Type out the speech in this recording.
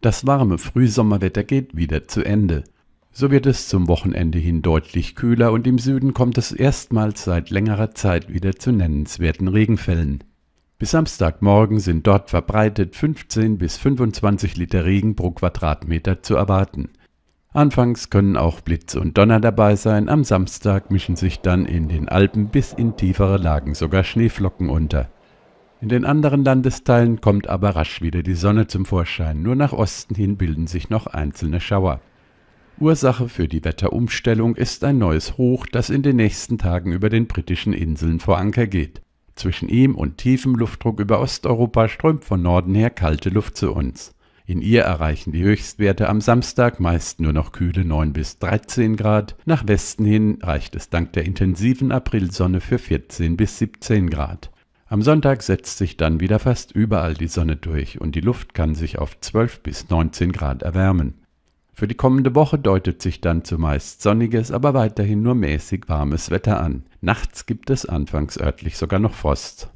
Das warme Frühsommerwetter geht wieder zu Ende. So wird es zum Wochenende hin deutlich kühler und im Süden kommt es erstmals seit längerer Zeit wieder zu nennenswerten Regenfällen. Bis Samstagmorgen sind dort verbreitet 15 bis 25 Liter Regen pro Quadratmeter zu erwarten. Anfangs können auch Blitz und Donner dabei sein, am Samstag mischen sich dann in den Alpen bis in tiefere Lagen sogar Schneeflocken unter. In den anderen Landesteilen kommt aber rasch wieder die Sonne zum Vorschein. Nur nach Osten hin bilden sich noch einzelne Schauer. Ursache für die Wetterumstellung ist ein neues Hoch, das in den nächsten Tagen über den britischen Inseln vor Anker geht. Zwischen ihm und tiefem Luftdruck über Osteuropa strömt von Norden her kalte Luft zu uns. In ihr erreichen die Höchstwerte am Samstag meist nur noch kühle 9 bis 13 Grad, nach Westen hin reicht es dank der intensiven Aprilsonne für 14 bis 17 Grad. Am Sonntag setzt sich dann wieder fast überall die Sonne durch und die Luft kann sich auf 12 bis 19 Grad erwärmen. Für die kommende Woche deutet sich dann zumeist sonniges, aber weiterhin nur mäßig warmes Wetter an. Nachts gibt es anfangs örtlich sogar noch Frost.